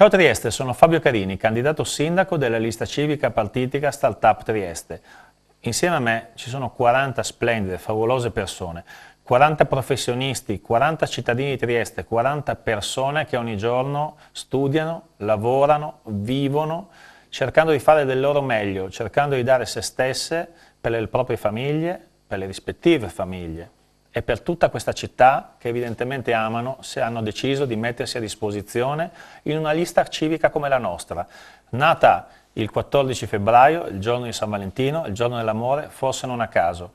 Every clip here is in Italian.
Ciao Trieste, sono Fabio Carini, candidato sindaco della lista civica partitica Startup Trieste. Insieme a me ci sono 40 splendide, favolose persone, 40 professionisti, 40 cittadini di Trieste, 40 persone che ogni giorno studiano, lavorano, vivono, cercando di fare del loro meglio, cercando di dare se stesse per le proprie famiglie, per le rispettive famiglie, e per tutta questa città che evidentemente amano se hanno deciso di mettersi a disposizione in una lista civica come la nostra, nata il 14 febbraio, il giorno di San Valentino, il giorno dell'amore, forse non a caso.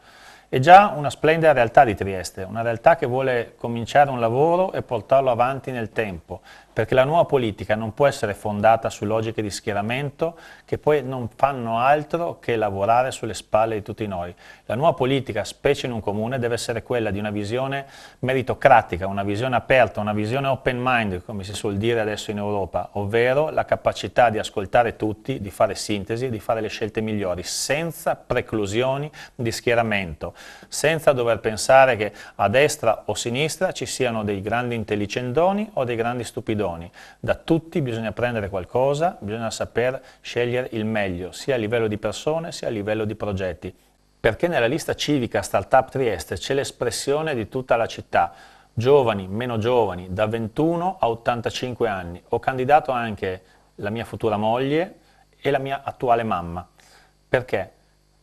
È già una splendida realtà di Trieste, una realtà che vuole cominciare un lavoro e portarlo avanti nel tempo, perché la nuova politica non può essere fondata su logiche di schieramento che poi non fanno altro che lavorare sulle spalle di tutti noi. La nuova politica, specie in un comune, deve essere quella di una visione meritocratica, una visione aperta, una visione open mind, come si suol dire adesso in Europa, ovvero la capacità di ascoltare tutti, di fare sintesi, di fare le scelte migliori, senza preclusioni di schieramento senza dover pensare che a destra o sinistra ci siano dei grandi intelligentoni o dei grandi stupidoni. Da tutti bisogna prendere qualcosa, bisogna saper scegliere il meglio, sia a livello di persone sia a livello di progetti. Perché nella lista civica Startup Trieste c'è l'espressione di tutta la città, giovani, meno giovani, da 21 a 85 anni. Ho candidato anche la mia futura moglie e la mia attuale mamma. Perché?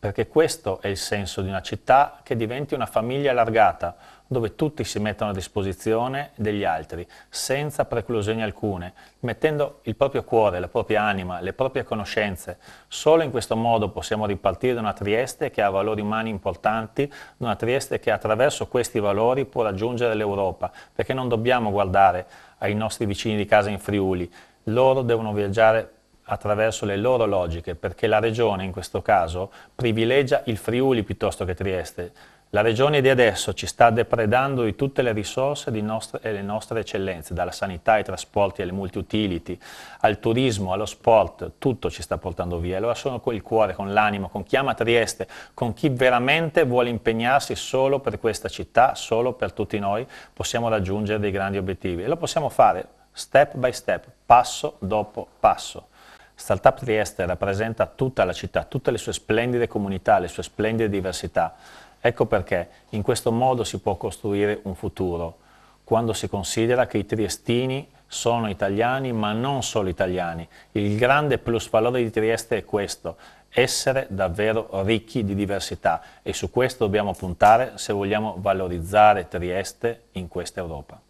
perché questo è il senso di una città che diventi una famiglia allargata, dove tutti si mettono a disposizione degli altri, senza preclusioni alcune, mettendo il proprio cuore, la propria anima, le proprie conoscenze. Solo in questo modo possiamo ripartire da una Trieste che ha valori umani importanti, da una Trieste che attraverso questi valori può raggiungere l'Europa, perché non dobbiamo guardare ai nostri vicini di casa in Friuli, loro devono viaggiare attraverso le loro logiche, perché la regione in questo caso privilegia il Friuli piuttosto che Trieste. La regione di adesso ci sta depredando di tutte le risorse nostre, e le nostre eccellenze, dalla sanità ai trasporti alle multi-utility, al turismo, allo sport, tutto ci sta portando via. Allora sono col cuore, con l'animo, con chi ama Trieste, con chi veramente vuole impegnarsi solo per questa città, solo per tutti noi, possiamo raggiungere dei grandi obiettivi. E lo possiamo fare step by step, passo dopo passo. Startup Trieste rappresenta tutta la città, tutte le sue splendide comunità, le sue splendide diversità. Ecco perché in questo modo si può costruire un futuro, quando si considera che i triestini sono italiani, ma non solo italiani. Il grande plus valore di Trieste è questo, essere davvero ricchi di diversità e su questo dobbiamo puntare se vogliamo valorizzare Trieste in questa Europa.